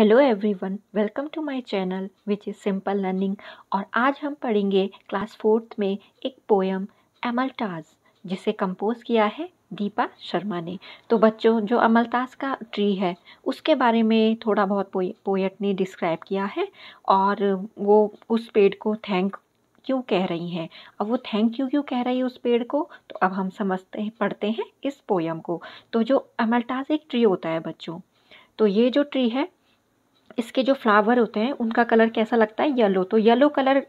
Hello everyone welcome to my channel which is simple learning और आज हम पढ़ेंगे क्लास फोर्थ में एक पोएम अमलताज जिसे कंपोज किया है दीपा शर्मा ने तो बच्चों जो अमलताज का ट्री है उसके बारे में थोड़ा बहुत पोएट ने डिस्क्राइब किया है और वो उस पेड़ को थैंक क्यों कह रही हैं अब वो थैंक यू क्यों कह रही है उस पेड़ को तो अब हम समझते हैं पढ़ते हैं इस पोएम को तो जो अमलताज एक ट्री होता है बच्चों तो ये जो ट्री है इसके जो फ्लावर होते हैं उनका कलर कैसा लगता है येलो तो येलो कलर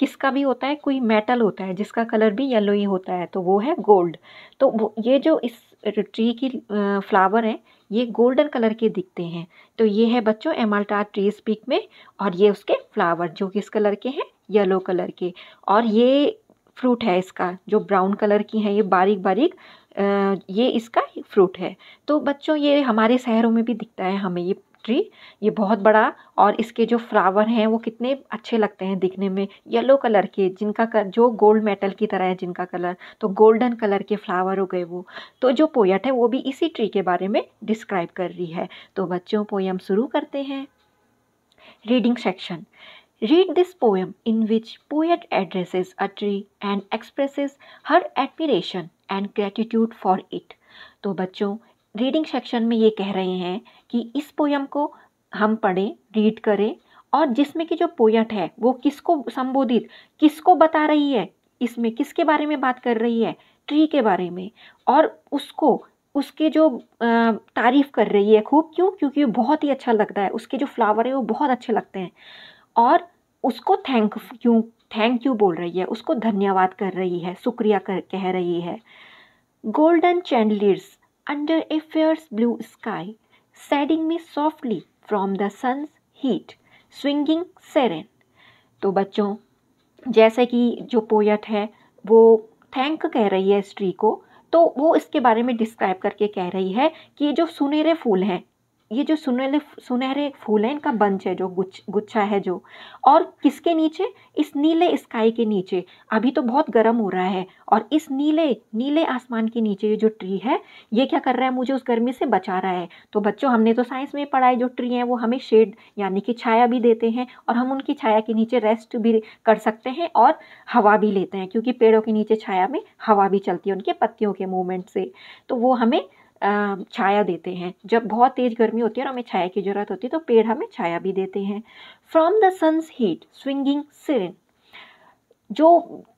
किसका भी होता है कोई मेटल होता है जिसका कलर भी येलो ही होता है तो वो है गोल्ड तो ये जो इस ट्री की फ्लावर हैं ये गोल्डन कलर के दिखते हैं तो ये है बच्चों एमाल्टार ट्री स्पीक में और ये उसके फ्लावर जो किस कलर के हैं येलो कलर के और ये फ्रूट है इसका जो ब्राउन कलर की है ये बारीक बारीक ये इसका फ्रूट है तो बच्चों ये हमारे शहरों में भी दिखता है हमें ये ट्री ये बहुत बड़ा और इसके जो फ्लावर हैं वो कितने अच्छे लगते हैं दिखने में येलो कलर के जिनका कर, जो गोल्ड मेटल की तरह है जिनका कलर तो गोल्डन कलर के फ्लावर हो गए वो तो जो पोयट है वो भी इसी ट्री के बारे में डिस्क्राइब कर रही है तो बच्चों पोएम शुरू करते हैं reading section read this poem in which poet addresses a tree and expresses her admiration and gratitude for it तो बच्चों रीडिंग सेक्शन में ये कह रहे हैं कि इस पोयम को हम पढ़ें रीड करें और जिसमें कि जो पोयट है वो किसको संबोधित किसको बता रही है इसमें किसके बारे में बात कर रही है ट्री के बारे में और उसको उसके जो तारीफ़ कर रही है खूब क्यों क्योंकि वो बहुत ही अच्छा लगता है उसके जो फ्लावर है वो बहुत अच्छे लगते हैं और उसको थैंक क्यों थैंक यू बोल रही है उसको धन्यवाद कर रही है शुक्रिया कर कह रही है golden chandeliers under a fierce blue sky, shading me softly from the sun's heat swinging serene तो बच्चों जैसे कि जो पोयट है वो थैंक कह रही है इस ट्री को तो वो इसके बारे में डिस्क्राइब करके कह रही है कि ये जो सुनहरे फूल हैं ये जो सुनहरे सुनहरे फूल हैं इनका बंच है जो गुच्छ गुच्छा है जो और किसके नीचे इस नीले स्काई के नीचे अभी तो बहुत गर्म हो रहा है और इस नीले नीले आसमान के नीचे ये जो ट्री है ये क्या कर रहा है मुझे उस गर्मी से बचा रहा है तो बच्चों हमने तो साइंस में पढ़ा है जो ट्री हैं वो हमें शेड यानी कि छाया भी देते हैं और हम उनकी छाया के नीचे रेस्ट भी कर सकते हैं और हवा भी लेते हैं क्योंकि पेड़ों के नीचे छाया में हवा भी चलती है उनके पत्तियों के मूवमेंट से तो वो हमें छाया देते हैं जब बहुत तेज़ गर्मी होती है और हमें छाया की ज़रूरत होती है तो पेड़ हमें छाया भी देते हैं from the sun's heat swinging serene जो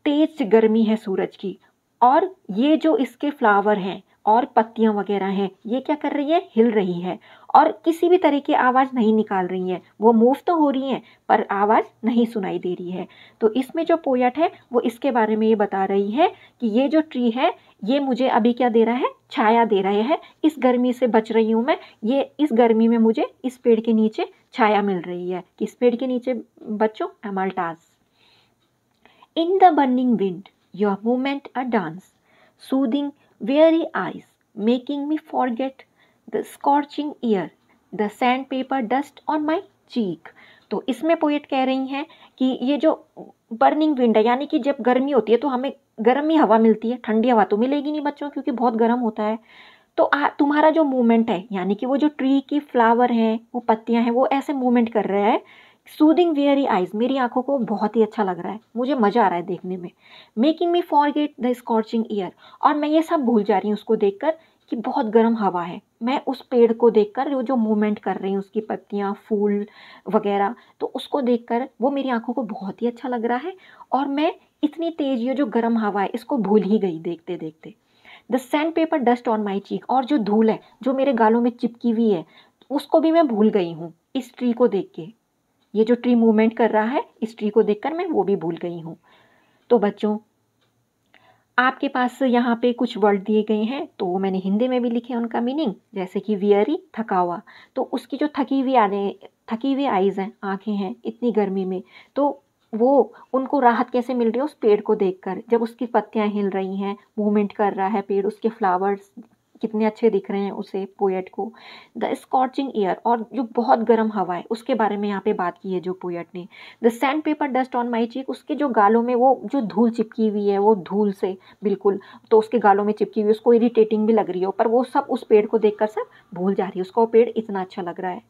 तेज गर्मी है सूरज की और ये जो इसके फ्लावर हैं और पत्तियां वगैरह हैं ये क्या कर रही है हिल रही है और किसी भी तरह की आवाज़ नहीं निकाल रही है वो मूव तो हो रही है पर आवाज़ नहीं सुनाई दे रही है तो इसमें जो पोयट है वो इसके बारे में ये बता रही है कि ये जो ट्री है ये मुझे अभी क्या दे रहा है छाया दे रहा है इस गर्मी से बच रही हूँ मैं ये इस गर्मी में मुझे इस पेड़ के नीचे छाया मिल रही है किस पेड़ के नीचे बच्चों Amaltas in the burning wind your movement a dance soothing weary eyes, making me forget the scorching air the sandpaper dust on my cheek. तो इसमें पोइट कह रही हैं कि ये जो बर्निंग विंड है यानी कि जब गर्मी होती है तो हमें गर्म ही हवा मिलती है ठंडी हवा तो मिलेगी नहीं बच्चों क्योंकि बहुत गर्म होता है तो आ, तुम्हारा जो मूवमेंट है यानी कि वो जो ट्री की फ्लावर हैं वो पत्तियां हैं वो ऐसे मूवमेंट कर रहा है सूदिंग वियरी आइज मेरी आंखों को बहुत ही अच्छा लग रहा है मुझे मज़ा आ रहा है देखने में making me forget the scorching air और मैं ये सब भूल जा रही हूँ उसको देख कर कि बहुत गर्म हवा है मैं उस पेड़ को देख वो जो मूवमेंट कर रही हूँ उसकी पत्तियाँ फूल वगैरह तो उसको कर वो मेरी आंखों को बहुत ही अच्छा लग रहा है और मैं इतनी तेज़ ये जो गर्म हवा है इसको भूल ही गई देखते देखते the sandpaper dust on my cheek और जो धूल है जो मेरे गालों में चिपकी हुई है उसको भी मैं भूल गई हूँ इस ट्री को देख के ये जो ट्री मूवमेंट कर रहा है इस ट्री को देखकर मैं वो भी भूल गई हूँ तो बच्चों आपके पास यहाँ पे कुछ वर्ड दिए गए हैं तो मैंने हिंदी में भी लिखे हैं उनका मीनिंग जैसे कि वियरी थका हुआ तो उसकी जो थकी हुई आने थकी हुई आइज़ हैं आँखें हैं इतनी गर्मी में तो वो उनको राहत कैसे मिल रही है उस पेड़ को देखकर जब उसकी पत्तियाँ हिल रही हैं मूवमेंट कर रहा है पेड़ उसके फ्लावर्स कितने अच्छे दिख रहे हैं उसे पोएट को द स्कॉचिंग ईयर और जो बहुत गर्म हवा है उसके बारे में यहाँ पे बात की है जो पोएट ने the sandpaper dust on my cheek उसके जो गालों में वो जो धूल चिपकी हुई है वो धूल से बिल्कुल तो उसके गालों में चिपकी हुई उसको इरीटेटिंग भी लग रही हो पर वो सब उस पेड़ को देख कर सब भूल जा रही है उसका वो पेड़ इतना अच्छा लग रहा है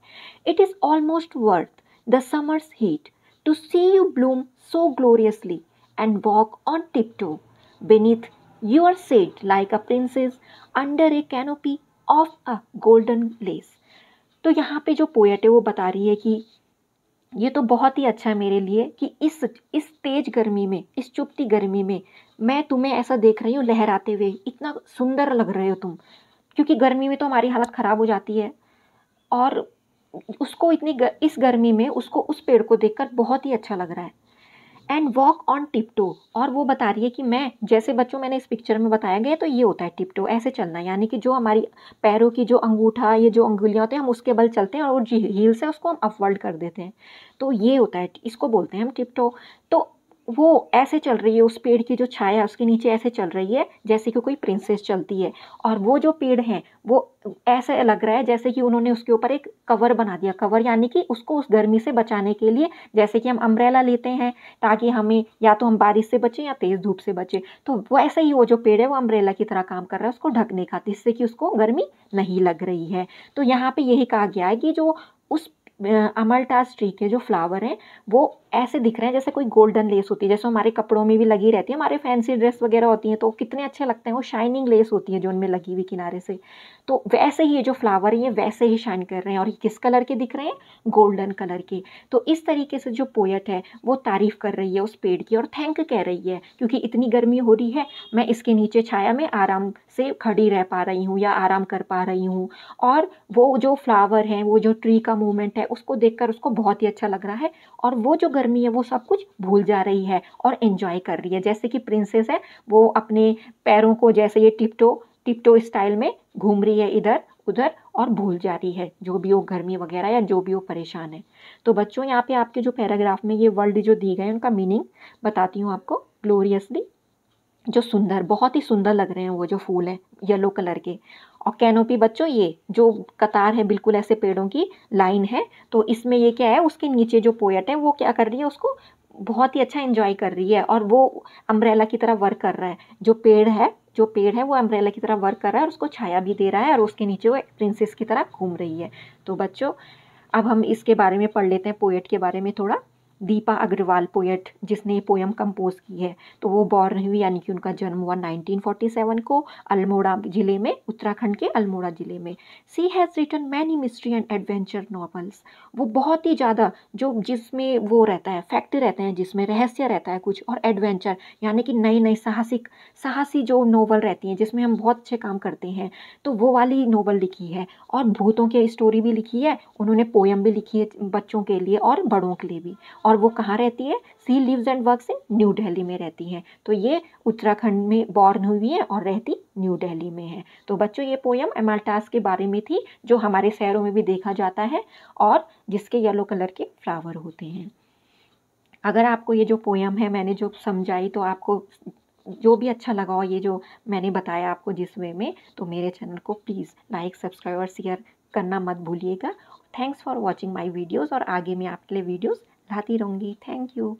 it is almost worth the summer's heat to see you bloom so gloriously and walk on tiptoe beneath you are set like a princess under a canopy of a golden lace तो यहाँ पे जो poet है वो बता रही है कि ये तो बहुत ही अच्छा है मेरे लिए कि इस इस तेज गर्मी में इस चुपती गर्मी में मैं तुम्हें ऐसा देख रही हूँ लहराते हुए इतना सुंदर लग रहे हो तुम क्योंकि गर्मी में तो हमारी हालत ख़राब हो जाती है और उसको इतनी गर, इस गर्मी में उसको उस पेड़ को देखकर बहुत ही अच्छा लग रहा है एंड वॉक ऑन टिपटो और वो बता रही है कि मैं जैसे बच्चों मैंने इस पिक्चर में बताया गया तो ये होता है टिपटो ऐसे चलना यानी कि जो हमारी पैरों की जो अंगूठा ये जो अंगुलियाँ होती हैं हम उसके बल चलते हैं और वो हील से उसको हम अपवर्ड कर देते हैं तो ये होता है इसको बोलते हैं हम टिपटो तो वो ऐसे चल रही है उस पेड़ की जो छाया उसके नीचे ऐसे चल रही है जैसे कि कोई प्रिंसेस चलती है और वो जो पेड़ हैं वो ऐसे लग रहा है जैसे कि उन्होंने उसके ऊपर एक कवर बना दिया कवर यानी कि उसको उस गर्मी से बचाने के लिए जैसे कि हम अम्ब्रेला लेते हैं ताकि हमें या तो हम बारिश से बचें या तेज़ धूप से बचें तो वैसे ही वो जो पेड़ है वो अम्ब्रेला की तरह काम कर रहा है उसको ढकने का जिससे कि उसको गर्मी नहीं लग रही है तो यहाँ पर यही कहा गया है कि जो उस अमल टास ट्री के जो फ्लावर हैं वो ऐसे दिख रहे हैं जैसे कोई गोल्डन लेस होती है जैसे हमारे कपड़ों में भी लगी रहती है हमारे फैंसी ड्रेस वगैरह होती हैं तो कितने अच्छे लगते हैं वो शाइनिंग लेस होती है जो उनमें लगी हुई किनारे से तो वैसे ही ये जो फ्लावर हैं ये वैसे ही शाइन कर रहे हैं और ये किस कलर के दिख रहे हैं गोल्डन कलर के तो इस तरीके से जो पोएट है वो तारीफ़ कर रही है उस पेड़ की और थैंक कह रही है क्योंकि इतनी गर्मी हो रही है मैं इसके नीचे छाया में आराम से खड़ी रह पा रही हूँ या आराम कर पा रही हूँ और वो जो फ्लावर हैं वो जो ट्री का मूवमेंट है उसको देखकर उसको बहुत ही अच्छा लग रहा है और वो जो गर्मी है वो सब कुछ भूल जा रही है और इन्जॉय कर रही है जैसे कि प्रिंसेस है वो अपने पैरों को जैसे ये टिपटो टिपटो स्टाइल में घूम रही है इधर उधर और भूल जा रही है जो भी वो गर्मी वगैरह या जो भी वो परेशान है तो बच्चों यहाँ पे आपके जो पैराग्राफ में ये वर्ल्ड जो दिए गए उनका मीनिंग बताती हूँ आपको ग्लोरियसली जो सुंदर बहुत ही सुंदर लग रहे हैं वो जो फूल हैं येलो कलर के और कैनोपी बच्चों ये जो कतार है बिल्कुल ऐसे पेड़ों की लाइन है तो इसमें ये क्या है उसके नीचे जो पोएट है वो क्या कर रही है उसको बहुत ही अच्छा एंजॉय कर रही है और वो अम्ब्रेला की तरह वर्क कर रहा है जो पेड़ है जो पेड़ है वो अम्ब्रेला की तरह वर्क कर रहा है और उसको छाया भी दे रहा है और उसके नीचे वो प्रिंसेस की तरह घूम रही है तो बच्चों अब हम इसके बारे में पढ़ लेते हैं पोएट के बारे में थोड़ा दीपा अग्रवाल पोएट जिसने पोएम कंपोज की है तो वो बॉर्न हुई यानी कि उनका जन्म हुआ 1947 को अल्मोड़ा ज़िले में उत्तराखंड के अल्मोड़ा ज़िले में she has written many mystery and adventure novels वो बहुत ही ज़्यादा जो जिसमें वो रहता है फैक्ट रहते हैं जिसमें रहस्य रहता है कुछ और एडवेंचर यानी कि नई नई साहसिक साहसी जो नावल रहती हैं जिसमें हम बहुत अच्छे काम करते हैं तो वो वाली नावल लिखी है और भूतों की स्टोरी भी लिखी है उन्होंने पोएम भी लिखी है बच्चों के लिए और बड़ों के लिए भी और वो कहाँ रहती है सी लिव्स एंड वर्क से न्यू दिल्ली में रहती हैं तो ये उत्तराखंड में बॉर्न हुई है और रहती न्यू दिल्ली में है तो बच्चों ये पोयम एमाल्टास के बारे में थी जो हमारे शहरों में भी देखा जाता है और जिसके येलो कलर के फ्लावर होते हैं अगर आपको ये जो पोयम है मैंने जो समझाई तो आपको जो भी अच्छा लगा हो ये जो मैंने बताया आपको जिस वे में तो मेरे चैनल को प्लीज़ लाइक सब्सक्राइब और शेयर करना मत भूलिएगा thanks for watching my videos और आगे मैं आपके लिए वीडियोज़ 라디롱리 땡큐